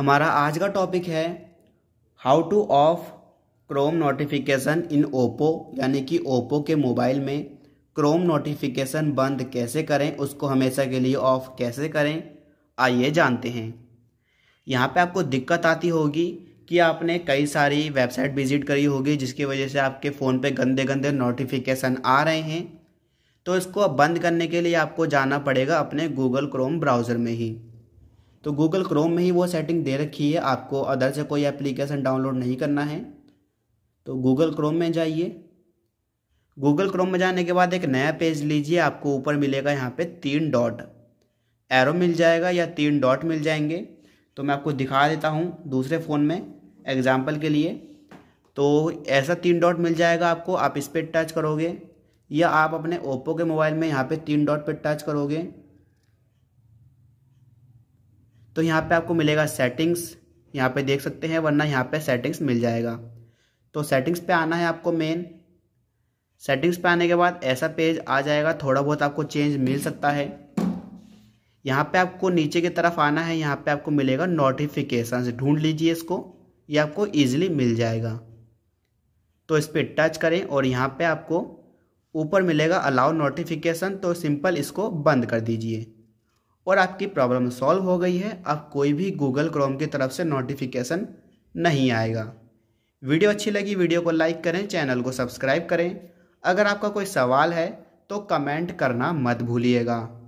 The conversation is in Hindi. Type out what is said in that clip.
हमारा आज का टॉपिक है how to off chrome notification in Oppo यानी कि ओप्पो के मोबाइल में क्रोम नोटिफिकेशन बंद कैसे करें उसको हमेशा के लिए ऑफ कैसे करें आइए जानते हैं यहाँ पे आपको दिक्कत आती होगी कि आपने कई सारी वेबसाइट विजिट करी होगी जिसकी वजह से आपके फ़ोन पे गंदे गंदे नोटिफिकेशन आ रहे हैं तो इसको बंद करने के लिए आपको जाना पड़ेगा अपने गूगल क्रोम ब्राउज़र में ही तो गूगल क्रोम में ही वो सेटिंग दे रखी है आपको अदर से कोई एप्लीकेशन डाउनलोड नहीं करना है तो गूगल क्रोम में जाइए गूगल क्रोम में जाने के बाद एक नया पेज लीजिए आपको ऊपर मिलेगा यहाँ पे तीन डॉट एरो मिल जाएगा या तीन डॉट मिल जाएंगे तो मैं आपको दिखा देता हूँ दूसरे फ़ोन में एग्ज़ाम्पल के लिए तो ऐसा तीन डॉट मिल जाएगा आपको आप इस पर टच करोगे या आप अपने ओप्पो के मोबाइल में यहाँ पे तीन डॉट पर टच करोगे तो यहाँ पे आपको मिलेगा सेटिंग्स यहाँ पे देख सकते हैं वरना यहाँ पे सेटिंग्स मिल जाएगा तो सेटिंग्स पे आना है आपको मेन सेटिंग्स पे आने के बाद ऐसा पेज आ जाएगा थोड़ा बहुत आपको चेंज मिल सकता है यहाँ पे आपको नीचे की तरफ आना है यहाँ पे आपको मिलेगा नोटिफिकेशन ढूंढ लीजिए इसको ये आपको ईजिली मिल जाएगा तो इस पर टच करें और यहाँ पर आपको ऊपर मिलेगा अलाउ नोटिफिकेशन तो सिंपल इसको बंद कर दीजिए और आपकी प्रॉब्लम सॉल्व हो गई है अब कोई भी गूगल क्रोम की तरफ से नोटिफिकेशन नहीं आएगा वीडियो अच्छी लगी वीडियो को लाइक करें चैनल को सब्सक्राइब करें अगर आपका कोई सवाल है तो कमेंट करना मत भूलिएगा